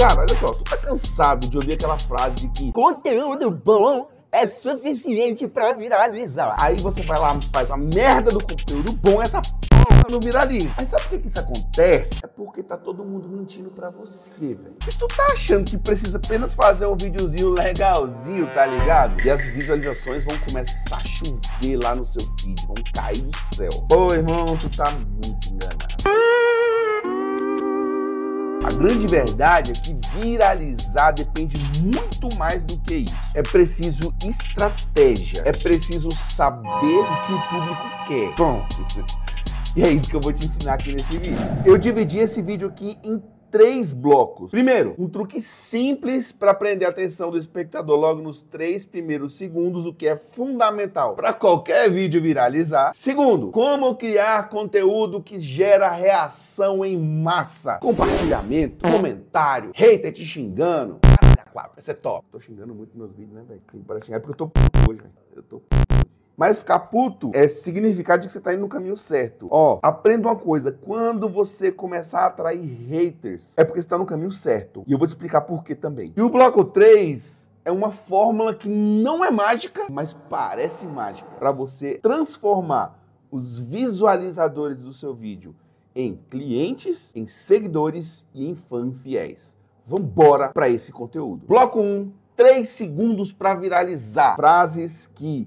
Cara, olha só, tu tá cansado de ouvir aquela frase de que conteúdo bom é suficiente para viralizar. Aí você vai lá, faz a merda do conteúdo bom, essa porra não viraliza. Mas sabe por que, que isso acontece? É porque tá todo mundo mentindo para você, velho. Se tu tá achando que precisa apenas fazer um videozinho legalzinho, tá ligado? E as visualizações vão começar a chover lá no seu feed, vão cair do céu. Pô, irmão, tu tá muito enganado grande verdade é que viralizar depende muito mais do que isso. É preciso estratégia, é preciso saber o que o público quer. Pronto. e é isso que eu vou te ensinar aqui nesse vídeo. Eu dividi esse vídeo aqui em três blocos. Primeiro, um truque simples para prender a atenção do espectador logo nos três primeiros segundos, o que é fundamental para qualquer vídeo viralizar. Segundo, como criar conteúdo que gera reação em massa. Compartilhamento, comentário, hater te xingando. Caralho, quatro, esse é top. Tô xingando muito meus vídeos, né, velho? Tem que é porque eu tô puto hoje, velho. Eu tô puto. Mas ficar puto é significar de que você está indo no caminho certo. Ó, aprenda uma coisa: quando você começar a atrair haters, é porque você tá no caminho certo. E eu vou te explicar por que também. E o bloco 3 é uma fórmula que não é mágica, mas parece mágica para você transformar os visualizadores do seu vídeo em clientes, em seguidores e em fãs fiéis. Vambora para esse conteúdo. Bloco 1, 3 segundos para viralizar. Frases que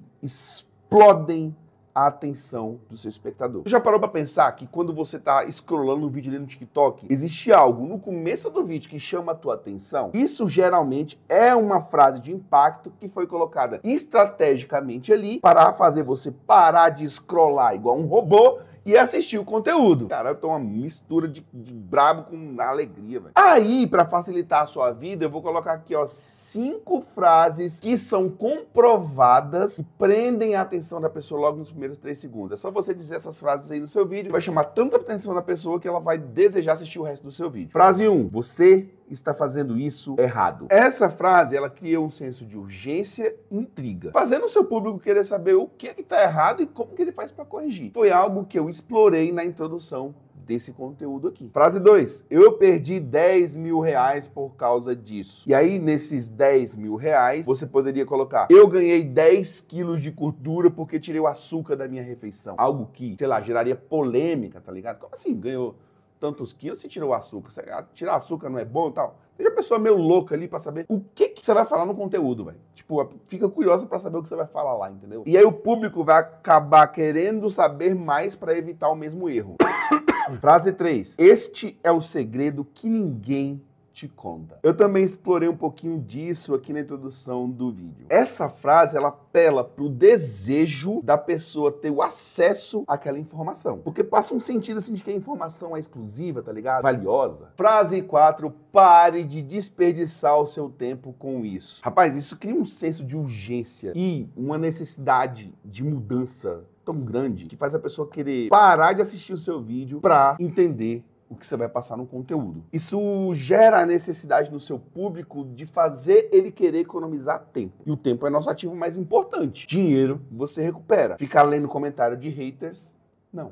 explodem a atenção do seu espectador. Você já parou para pensar que quando você está scrollando um vídeo ali no TikTok, existe algo no começo do vídeo que chama a tua atenção? Isso geralmente é uma frase de impacto que foi colocada estrategicamente ali para fazer você parar de scrollar igual um robô e assistir o conteúdo. Cara, eu tô uma mistura de, de brabo com alegria, velho. Aí, para facilitar a sua vida, eu vou colocar aqui, ó, cinco frases que são comprovadas e prendem a atenção da pessoa logo nos primeiros três segundos. É só você dizer essas frases aí no seu vídeo, vai chamar tanta atenção da pessoa que ela vai desejar assistir o resto do seu vídeo. Frase 1: um, Você está fazendo isso errado. Essa frase, ela cria um senso de urgência e intriga, fazendo o seu público querer saber o que é está errado e como que ele faz para corrigir. Foi algo que eu explorei na introdução desse conteúdo aqui. Frase 2. Eu perdi 10 mil reais por causa disso. E aí, nesses 10 mil reais, você poderia colocar: Eu ganhei 10 quilos de gordura porque tirei o açúcar da minha refeição. Algo que, sei lá, geraria polêmica, tá ligado? Como assim ganhou? tantos quilos, você tira o açúcar. Você, ah, tirar açúcar não é bom e tal. Seja a pessoa meio louca ali para saber o que, que, você vai falar no conteúdo, velho. Tipo, fica curiosa para saber o que você vai falar lá, entendeu? E aí o público vai acabar querendo saber mais para evitar o mesmo erro. Frase 3. Este é o segredo que ninguém te conta. Eu também explorei um pouquinho disso aqui na introdução do vídeo. Essa frase ela apela para o desejo da pessoa ter o acesso àquela informação, porque passa um sentido assim de que a informação é exclusiva, tá ligado? Valiosa. Frase 4: pare de desperdiçar o seu tempo com isso. Rapaz, isso cria um senso de urgência e uma necessidade de mudança tão grande que faz a pessoa querer parar de assistir o seu vídeo para entender o que você vai passar no conteúdo. Isso gera a necessidade no seu público de fazer ele querer economizar tempo. E o tempo é nosso ativo mais importante. Dinheiro você recupera. Ficar lendo comentário de haters, não.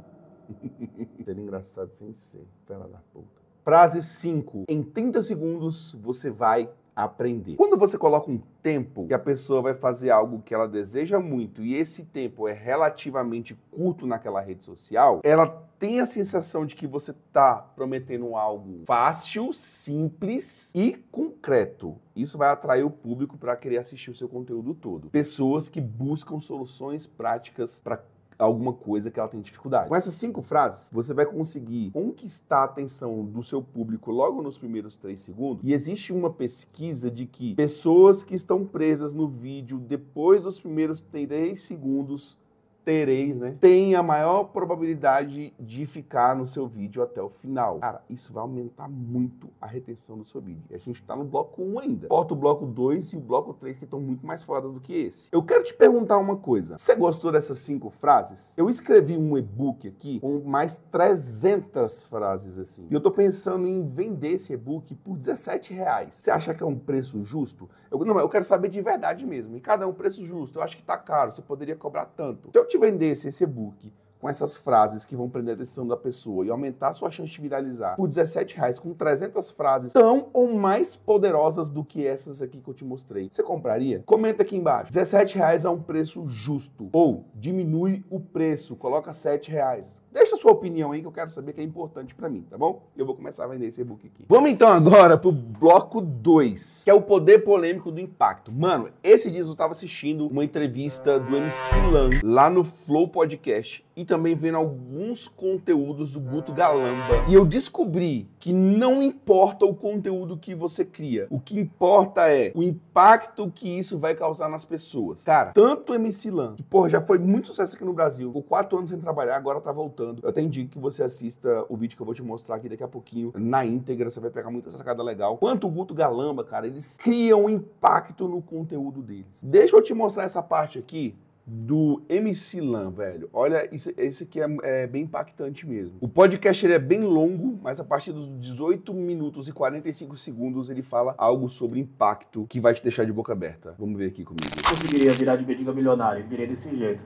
ser engraçado sem ser, pela da puta. Frase 5. Em 30 segundos você vai aprender. Quando você coloca um tempo que a pessoa vai fazer algo que ela deseja muito e esse tempo é relativamente curto naquela rede social, ela tem a sensação de que você está prometendo algo fácil, simples e concreto. Isso vai atrair o público para querer assistir o seu conteúdo todo. Pessoas que buscam soluções práticas para alguma coisa que ela tem dificuldade. Com essas cinco frases, você vai conseguir conquistar a atenção do seu público logo nos primeiros três segundos. E existe uma pesquisa de que pessoas que estão presas no vídeo depois dos primeiros três segundos tereis, né? Tem a maior probabilidade de ficar no seu vídeo até o final. Cara, isso vai aumentar muito a retenção do seu vídeo. A gente tá no bloco 1 ainda. Bota o bloco 2 e o bloco 3 que estão muito mais fodas do que esse. Eu quero te perguntar uma coisa. Você gostou dessas cinco frases? Eu escrevi um e-book aqui com mais 300 frases assim. E eu tô pensando em vender esse e-book por 17 reais. Você acha que é um preço justo? Eu, não, eu quero saber de verdade mesmo. E cada um preço justo. Eu acho que tá caro. Você poderia cobrar tanto. Se eu te vendesse esse e-book com essas frases que vão prender a atenção da pessoa e aumentar a sua chance de viralizar por 17 reais com 300 frases tão ou mais poderosas do que essas aqui que eu te mostrei. Você compraria? Comenta aqui embaixo. 17 reais é um preço justo ou diminui o preço, coloca 7 reais. Deixa a sua opinião aí que eu quero saber que é importante para mim, tá bom? Eu vou começar a vender esse e-book aqui. Vamos então agora pro bloco 2, que é o poder polêmico do impacto. Mano, esse dia eu tava assistindo uma entrevista do MC Lan lá no Flow Podcast e também vendo alguns conteúdos do Guto Galamba. E eu descobri que não importa o conteúdo que você cria, o que importa é o impacto que isso vai causar nas pessoas. Cara, tanto o MC Lan, que porra, já foi muito sucesso aqui no Brasil, por quatro anos sem trabalhar, agora tá voltando voltando, eu até indico que você assista o vídeo que eu vou te mostrar aqui daqui a pouquinho na íntegra. Você vai pegar muita sacada legal. Quanto o Guto Galamba, cara, eles criam impacto no conteúdo deles. Deixa eu te mostrar essa parte aqui do MC Lan, velho. Olha, esse, esse aqui é, é, bem impactante mesmo. O podcast ele é bem longo, mas a partir dos 18 minutos e 45 segundos ele fala algo sobre impacto que vai te deixar de boca aberta. Vamos ver aqui comigo. Eu conseguiria virar de mendigo milionário, virei desse jeito.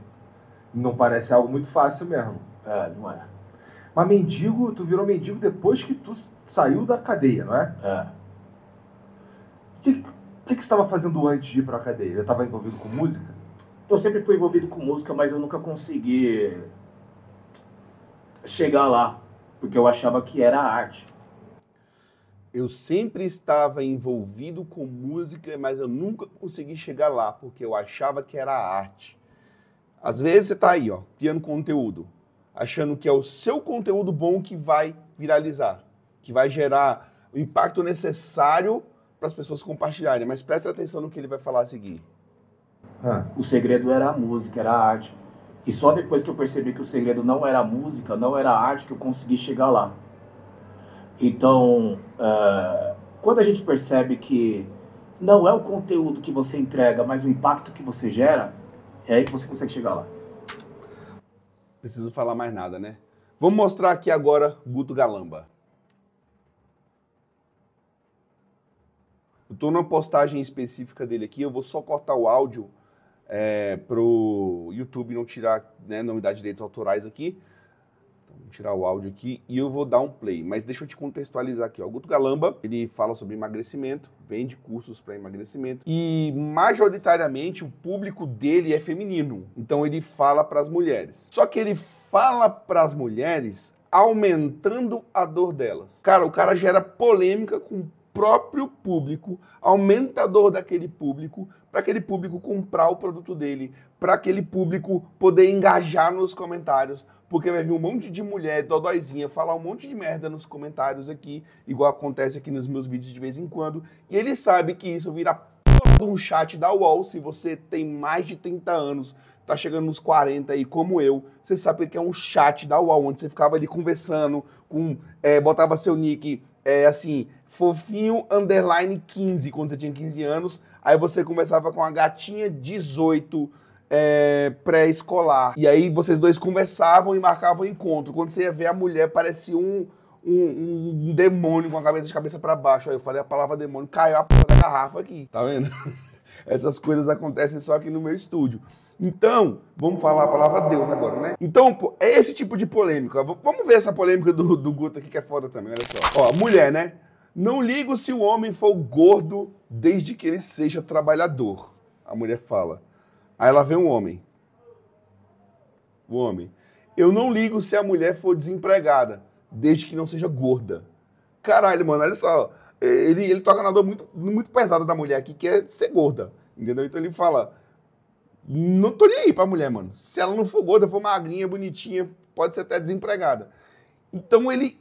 Não parece algo muito fácil mesmo. É, não é. Mas mendigo, tu virou mendigo depois que tu saiu da cadeia, não é? É. O que, que, que, você estava fazendo antes de ir para a cadeia? Eu estava envolvido com música? Eu sempre fui envolvido com música, mas eu nunca consegui chegar lá, porque eu achava que era arte. Eu sempre estava envolvido com música, mas eu nunca consegui chegar lá, porque eu achava que era arte. Às vezes você está aí, ó, criando conteúdo achando que é o seu conteúdo bom que vai viralizar, que vai gerar o impacto necessário para as pessoas compartilharem. Mas presta atenção no que ele vai falar a seguir. Ah. O segredo era a música, era a arte. E só depois que eu percebi que o segredo não era a música, não era a arte, que eu consegui chegar lá. Então, é, quando a gente percebe que não é o conteúdo que você entrega, mas o impacto que você gera, é aí que você consegue chegar lá preciso falar mais nada, né? Vamos mostrar aqui agora Guto Galamba. Eu estou numa postagem específica dele aqui, eu vou só cortar o áudio é, para o YouTube não tirar, né, não me dar direitos autorais aqui. Vamos tirar o áudio aqui e eu vou dar um play. Mas deixa eu te contextualizar aqui. Ó. O Guto Galamba, ele fala sobre emagrecimento, vende cursos para emagrecimento e majoritariamente o público dele é feminino. Então ele fala para as mulheres. Só que ele fala para as mulheres aumentando a dor delas. Cara, o cara gera polêmica com próprio público, aumentador daquele público, para aquele público comprar o produto dele, para aquele público poder engajar nos comentários, porque vai vir um monte de mulher dodóizinha falar um monte de merda nos comentários aqui, igual acontece aqui nos meus vídeos de vez em quando, e ele sabe que isso vira um chat da UOL se você tem mais de 30 anos, tá chegando nos 40 aí, como eu, você sabe que é um chat da UOL, onde você ficava ali conversando, com é, botava seu nick é, assim, fofinho underline 15, quando você tinha 15 anos. Aí você conversava com a gatinha 18 é, pré-escolar. E aí vocês dois conversavam e marcavam encontro. Quando você ia ver a mulher, parecia um, um, um demônio com a cabeça de cabeça para baixo. Aí eu falei a palavra demônio, caiu a porra da garrafa aqui, tá vendo? Essas coisas acontecem só aqui no meu estúdio. Então, vamos falar a palavra Deus agora, né? Então, é esse tipo de polêmica. Vamos ver essa polêmica do, do Guto aqui que é foda também, olha só. Ó, mulher, né? Não ligo se o homem for gordo desde que ele seja trabalhador. A mulher fala. Aí lá vem um homem. O homem. Eu não ligo se a mulher for desempregada, desde que não seja gorda. Caralho, mano, olha só. Ele, ele toca na dor muito, muito pesada da mulher aqui, que é ser gorda. Entendeu? Então ele fala não tô nem aí pra mulher, mano. Se ela não for gorda, for magrinha, bonitinha, pode ser até desempregada. Então ele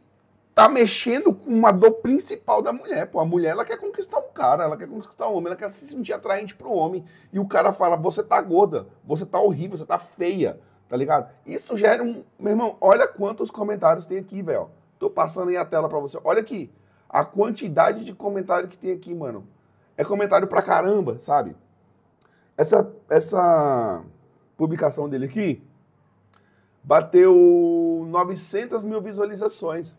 tá mexendo com uma dor principal da mulher. Pô, a mulher ela quer conquistar um cara, ela quer conquistar um homem, ela quer se sentir atraente pro homem. E o cara fala: você tá gorda, você tá horrível, você tá feia, tá ligado? Isso gera um. Meu irmão, olha quantos comentários tem aqui, velho. Tô passando aí a tela pra você. Olha aqui. A quantidade de comentário que tem aqui, mano. É comentário pra caramba, sabe? Essa, essa publicação dele aqui bateu 900 mil visualizações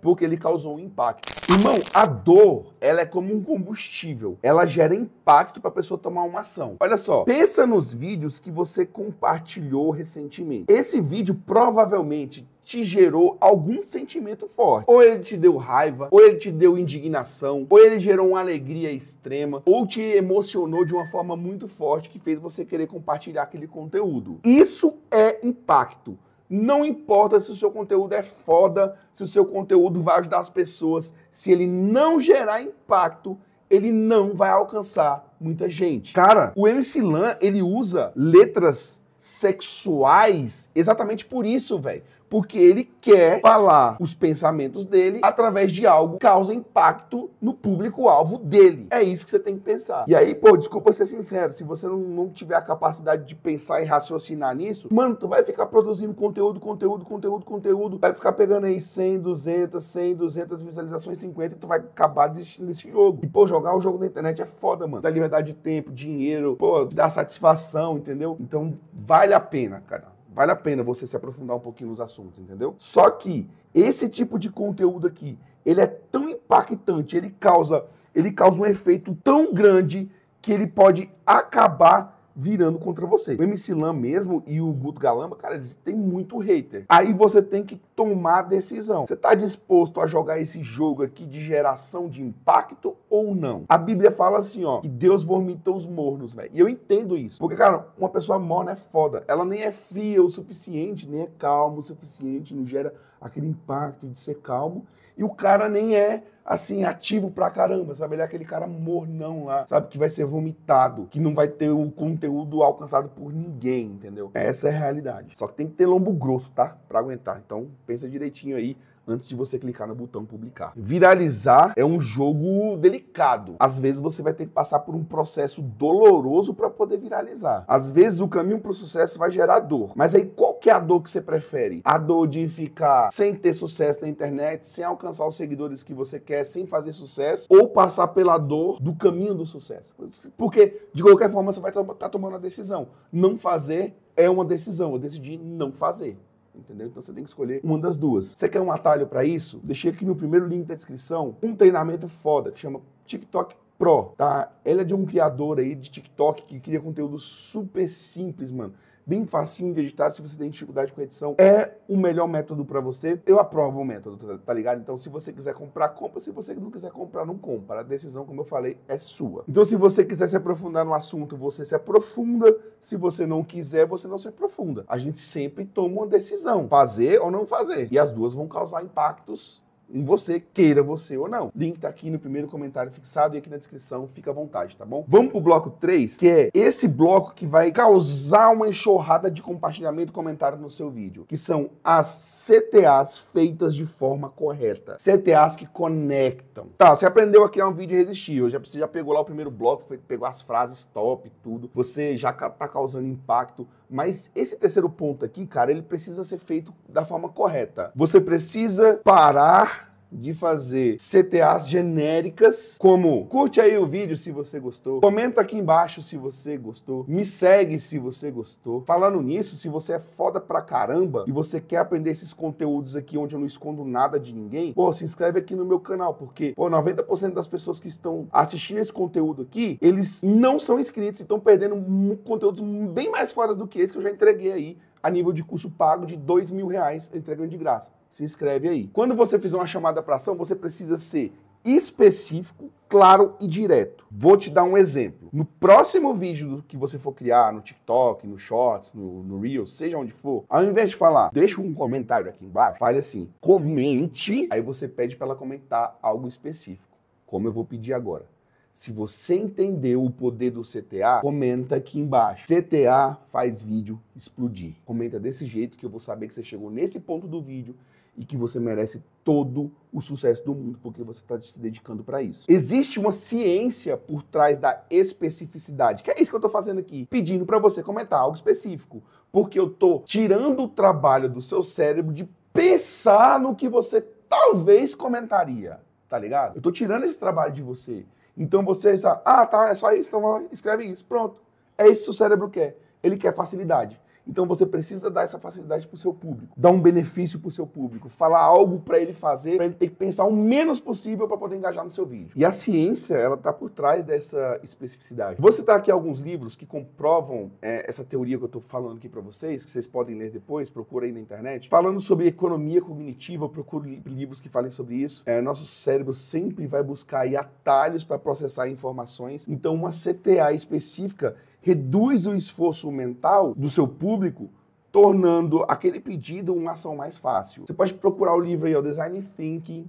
porque ele causou um impacto. Irmão, a dor, ela é como um combustível. Ela gera impacto para a pessoa tomar uma ação. Olha só, pensa nos vídeos que você compartilhou recentemente. Esse vídeo provavelmente te gerou algum sentimento forte. Ou ele te deu raiva, ou ele te deu indignação, ou ele gerou uma alegria extrema, ou te emocionou de uma forma muito forte que fez você querer compartilhar aquele conteúdo. Isso é impacto. Não importa se o seu conteúdo é foda, se o seu conteúdo vai ajudar as pessoas, se ele não gerar impacto, ele não vai alcançar muita gente. Cara, o MC Lan, ele usa letras sexuais exatamente por isso, velho porque ele quer falar os pensamentos dele através de algo que causa impacto no público-alvo dele. É isso que você tem que pensar. E aí, pô, desculpa ser sincero, se você não, não tiver a capacidade de pensar e raciocinar nisso, mano, tu vai ficar produzindo conteúdo, conteúdo, conteúdo, conteúdo, vai ficar pegando aí 100, 200, 100, 200 visualizações, 50 e tu vai acabar desistindo desse jogo. E, pô, jogar o jogo na internet é foda, mano. Dá liberdade de tempo, dinheiro, pô, dá satisfação, entendeu? Então, vale a pena, cara vale a pena você se aprofundar um pouquinho nos assuntos, entendeu? Só que esse tipo de conteúdo aqui, ele é tão impactante, ele causa, ele causa um efeito tão grande que ele pode acabar virando contra você. O MC Lan mesmo e o Guto Galamba, cara, eles têm muito hater. Aí você tem que tomar decisão. Você tá disposto a jogar esse jogo aqui de geração de impacto ou não? A Bíblia fala assim, ó, que Deus vomita os mornos, velho. E eu entendo isso. Porque, cara, uma pessoa morna é foda. Ela nem é fria o suficiente, nem é calma o suficiente, não gera aquele impacto de ser calmo. E o cara nem é assim, ativo pra caramba, sabe? Ele é aquele cara mornão lá, sabe? Que vai ser vomitado, que não vai ter o conteúdo alcançado por ninguém, entendeu? Essa é a realidade. Só que tem que ter lombo grosso, tá? Pra aguentar. Então, pensa direitinho aí antes de você clicar no botão publicar. Viralizar é um jogo delicado. Às vezes você vai ter que passar por um processo doloroso para poder viralizar. Às vezes o caminho para o sucesso vai gerar dor. Mas aí qual que é a dor que você prefere? A dor de ficar sem ter sucesso na internet, sem alcançar os seguidores que você quer, sem fazer sucesso, ou passar pela dor do caminho do sucesso? Porque de qualquer forma você vai estar tá tomando a decisão. Não fazer é uma decisão. Eu decidi não fazer entendeu? Então você tem que escolher uma das duas. Você quer um atalho para isso? Deixei aqui no primeiro link da descrição um treinamento foda que chama TikTok Pro, tá? Ele é de um criador aí de TikTok que cria conteúdo super simples, mano bem facinho de editar. Se você tem dificuldade com edição, é o melhor método para você. Eu aprovo o método, tá, tá ligado? Então, se você quiser comprar, compra. Se você não quiser comprar, não compra. A decisão, como eu falei, é sua. Então, se você quiser se aprofundar no assunto, você se aprofunda. Se você não quiser, você não se aprofunda. A gente sempre toma uma decisão: fazer ou não fazer. E as duas vão causar impactos em você, queira você ou não. Link tá aqui no primeiro comentário fixado e aqui na descrição, fica à vontade, tá bom? Vamos pro bloco 3, que é esse bloco que vai causar uma enxurrada de compartilhamento e comentário no seu vídeo, que são as CTAs feitas de forma correta. CTAs que conectam. Tá, você aprendeu a criar um vídeo irresistível, já, você já pegou lá o primeiro bloco, foi, pegou as frases top, tudo, você já tá causando impacto, mas esse terceiro ponto aqui, cara, ele precisa ser feito da forma correta. Você precisa parar de fazer CTAs genéricas, como curte aí o vídeo se você gostou, comenta aqui embaixo se você gostou, me segue se você gostou. Falando nisso, se você é foda pra caramba e você quer aprender esses conteúdos aqui onde eu não escondo nada de ninguém, pô, se inscreve aqui no meu canal, porque pô, 90% das pessoas que estão assistindo esse conteúdo aqui, eles não são inscritos e estão perdendo conteúdos bem mais fora do que esse que eu já entreguei aí a nível de curso pago de dois mil reais entregando de graça. Se inscreve aí. Quando você fizer uma chamada para ação, você precisa ser específico, claro e direto. Vou te dar um exemplo. No próximo vídeo que você for criar no TikTok, no Shorts, no, no Reels, seja onde for, ao invés de falar, deixa um comentário aqui embaixo, fale assim, comente. Aí você pede para ela comentar algo específico, como eu vou pedir agora. Se você entendeu o poder do CTA, comenta aqui embaixo. CTA faz vídeo explodir. Comenta desse jeito que eu vou saber que você chegou nesse ponto do vídeo e que você merece todo o sucesso do mundo porque você está se dedicando para isso. Existe uma ciência por trás da especificidade, que é isso que eu estou fazendo aqui, pedindo para você comentar algo específico, porque eu estou tirando o trabalho do seu cérebro de pensar no que você talvez comentaria, tá ligado? Eu estou tirando esse trabalho de você. Então você está, ah, tá, é só isso, então escreve isso, pronto. É isso que o cérebro quer. Ele quer facilidade. Então você precisa dar essa facilidade para o seu público, dar um benefício para o seu público, falar algo para ele fazer, para ele ter que pensar o menos possível para poder engajar no seu vídeo. E a ciência, ela está por trás dessa especificidade. Vou citar tá aqui alguns livros que comprovam é, essa teoria que eu estou falando aqui para vocês, que vocês podem ler depois, procura aí na internet. Falando sobre economia cognitiva, procure livros que falem sobre isso. É, nosso cérebro sempre vai buscar atalhos para processar informações. Então, uma CTA específica reduz o esforço mental do seu público, tornando aquele pedido uma ação mais fácil. Você pode procurar o livro aí, é o Design Thinking.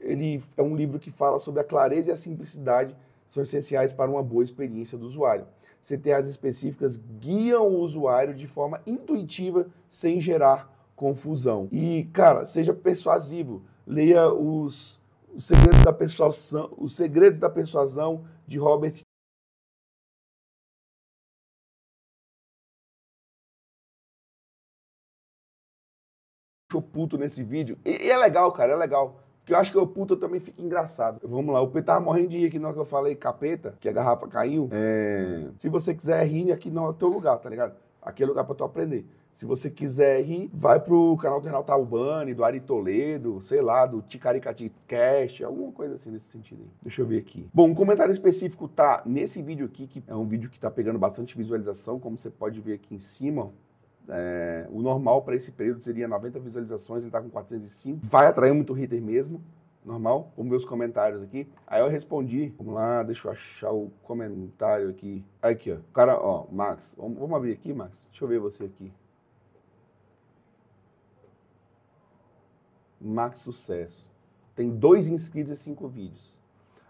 Ele é um livro que fala sobre a clareza e a simplicidade são essenciais para uma boa experiência do usuário. CTAs específicas guiam o usuário de forma intuitiva, sem gerar confusão. E, cara, seja persuasivo. Leia os, os segredos da persuasão, os segredos da persuasão de Robert Tô puto nesse vídeo. E, e é legal, cara, é legal. Porque eu acho que o puto também fica engraçado. Vamos lá, o P tava morrendo de rir aqui na hora que eu falei capeta, que a garrafa caiu. É... Se você quiser rir, aqui não é o teu lugar, tá ligado? Aqui é lugar pra tu aprender. Se você quiser rir, vai pro canal do Renato Albani, do Ari Toledo, sei lá, do Ticaricati Cast, alguma coisa assim nesse sentido aí. Deixa eu ver aqui. Bom, um comentário específico tá nesse vídeo aqui, que é um vídeo que tá pegando bastante visualização, como você pode ver aqui em cima, é, o normal para esse período seria 90 visualizações, ele está com 405. Vai atrair muito hater mesmo, normal. Vamos ver os comentários aqui. Aí eu respondi, vamos lá, deixa eu achar o comentário aqui. Aqui, ó, o cara, ó, Max, vamos, vamos abrir aqui, Max? Deixa eu ver você aqui. Max Sucesso. Tem dois inscritos e cinco vídeos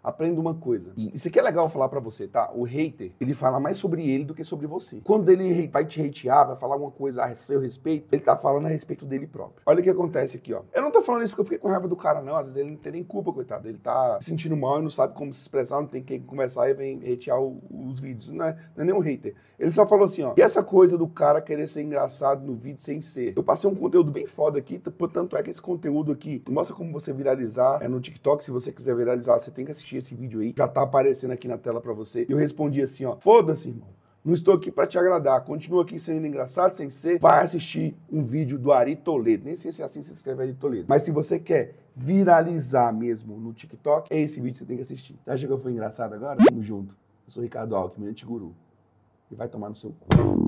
aprenda uma coisa. E isso aqui é legal falar para você, tá? O hater, ele fala mais sobre ele do que sobre você. Quando ele vai te hatear, vai falar alguma coisa a seu respeito, ele tá falando a respeito dele próprio. Olha o que acontece aqui, ó. Eu não tô falando isso porque eu fiquei com raiva do cara, não. Às vezes ele não tem nem culpa, coitado. Ele tá se sentindo mal e não sabe como se expressar, não tem quem conversar e vem hatear o, os vídeos. Não é, não é nenhum hater. Ele só falou assim, ó. E essa coisa do cara querer ser engraçado no vídeo sem ser. Eu passei um conteúdo bem foda aqui, portanto é que esse conteúdo aqui mostra como você viralizar. É no TikTok, se você quiser viralizar, você tem que assistir assistir esse vídeo aí, já tá aparecendo aqui na tela para você. Eu respondi assim, ó: "Foda-se, irmão. Não estou aqui para te agradar. Continua aqui sendo engraçado sem ser. Vai assistir um vídeo do Ari Toledo. Nem sei se é assim se escreve Ari Toledo. Mas se você quer viralizar mesmo no TikTok, é esse vídeo que você tem que assistir. Você acha que eu fui engraçado agora? Tamo junto. Eu sou o Ricardo Alckmin, antiguru. E vai tomar no seu cu.